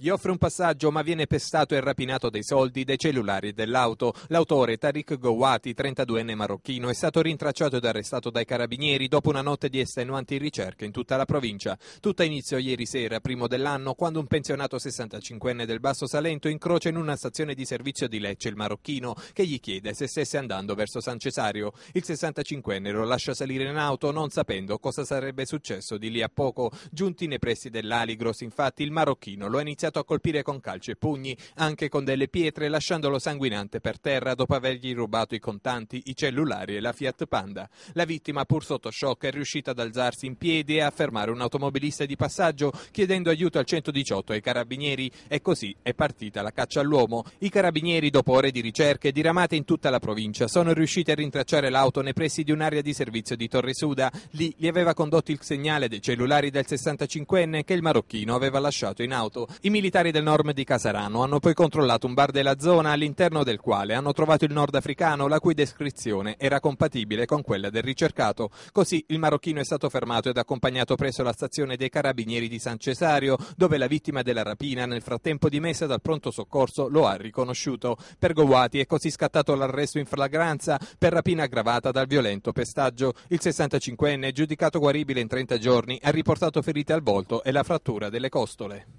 Gli offre un passaggio ma viene pestato e rapinato dei soldi, dei cellulari e dell'auto. L'autore, Tariq Gowati, 32enne marocchino, è stato rintracciato ed arrestato dai carabinieri dopo una notte di estenuanti ricerche in tutta la provincia. Tutto inizio ieri sera, primo dell'anno, quando un pensionato 65enne del Basso Salento incrocia in una stazione di servizio di Lecce il marocchino che gli chiede se stesse andando verso San Cesario. Il 65enne lo lascia salire in auto non sapendo cosa sarebbe successo di lì a poco. Giunti nei pressi dell'Aligros, infatti, il marocchino lo ha iniziato iniziato a colpire con calci e pugni, anche con delle pietre, lasciandolo sanguinante per terra dopo avergli rubato i contanti, i cellulari e la Fiat Panda. La vittima, pur sotto shock, è riuscita ad alzarsi in piedi e a fermare un automobilista di passaggio chiedendo aiuto al 118 e ai carabinieri e così è partita la caccia all'uomo. I carabinieri, dopo ore di ricerche diramate in tutta la provincia, sono riusciti a rintracciare l'auto nei pressi di un'area di servizio di Torre Suda. Lì gli aveva condotto il segnale dei cellulari del 65enne che il marocchino aveva lasciato in auto. I militari del nord di Casarano hanno poi controllato un bar della zona all'interno del quale hanno trovato il nordafricano la cui descrizione era compatibile con quella del ricercato. Così il marocchino è stato fermato ed accompagnato presso la stazione dei carabinieri di San Cesario, dove la vittima della rapina nel frattempo dimessa dal pronto soccorso lo ha riconosciuto. Per Gowati è così scattato l'arresto in flagranza per rapina aggravata dal violento pestaggio. Il 65enne, giudicato guaribile in 30 giorni, ha riportato ferite al volto e la frattura delle costole.